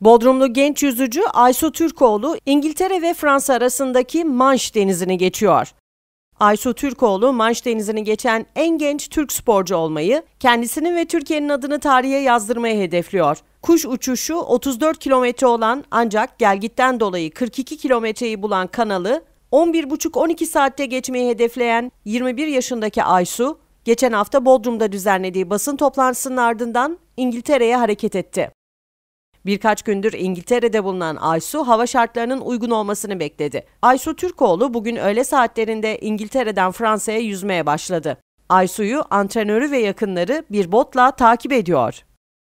Bodrumlu genç yüzücü Aysu Türkoğlu İngiltere ve Fransa arasındaki Manş denizini geçiyor. Aysu Türkoğlu Manş denizini geçen en genç Türk sporcu olmayı, kendisinin ve Türkiye'nin adını tarihe yazdırmayı hedefliyor. Kuş uçuşu 34 kilometre olan ancak gelgitten dolayı 42 kilometreyi bulan kanalı 11,5-12 saatte geçmeyi hedefleyen 21 yaşındaki Aysu, geçen hafta Bodrum'da düzenlediği basın toplantısının ardından İngiltere'ye hareket etti. Birkaç gündür İngiltere'de bulunan Aysu hava şartlarının uygun olmasını bekledi. Aysu Türkoğlu bugün öğle saatlerinde İngiltere'den Fransa'ya yüzmeye başladı. Aysu'yu antrenörü ve yakınları bir botla takip ediyor.